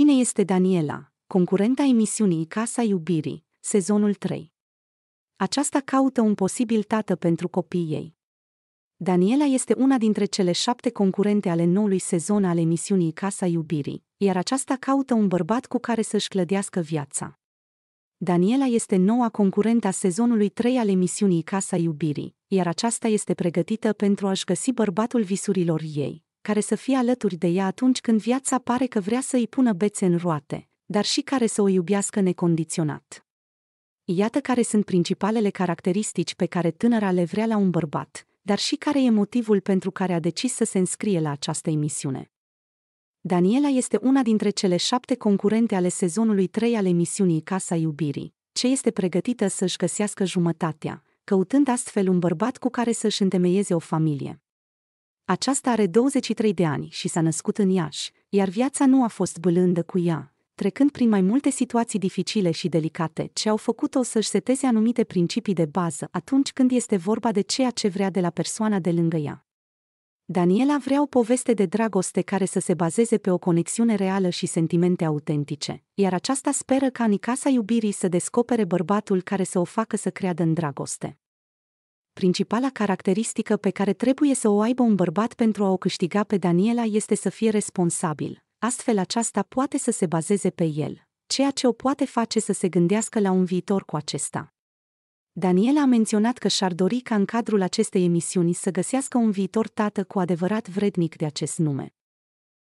Cine este Daniela, concurenta emisiunii Casa Iubirii, sezonul 3? Aceasta caută un posibil tată pentru copiii ei. Daniela este una dintre cele șapte concurente ale noului sezon al emisiunii Casa Iubirii, iar aceasta caută un bărbat cu care să-și clădească viața. Daniela este noua concurentă a sezonului 3 al emisiunii Casa Iubirii, iar aceasta este pregătită pentru a-și găsi bărbatul visurilor ei, care să fie alături de ea atunci când viața pare că vrea să îi pună bețe în roate, dar și care să o iubească necondiționat. Iată care sunt principalele caracteristici pe care tânăra le vrea la un bărbat, dar și care e motivul pentru care a decis să se înscrie la această emisiune. Daniela este una dintre cele șapte concurente ale sezonului 3 al emisiunii Casa Iubirii, ce este pregătită să-și găsească jumătatea, căutând astfel un bărbat cu care să-și întemeieze o familie. Aceasta are 23 de ani și s-a născut în Iași, iar viața nu a fost bălândă cu ea, trecând prin mai multe situații dificile și delicate ce au făcut-o să-și seteze anumite principii de bază atunci când este vorba de ceea ce vrea de la persoana de lângă ea. Daniela vrea o poveste de dragoste care să se bazeze pe o conexiune reală și sentimente autentice, iar aceasta speră ca în casa iubirii să descopere bărbatul care să o facă să creadă în dragoste principala caracteristică pe care trebuie să o aibă un bărbat pentru a o câștiga pe Daniela este să fie responsabil. Astfel aceasta poate să se bazeze pe el, ceea ce o poate face să se gândească la un viitor cu acesta. Daniela a menționat că și-ar dori ca în cadrul acestei emisiuni să găsească un viitor tată cu adevărat vrednic de acest nume.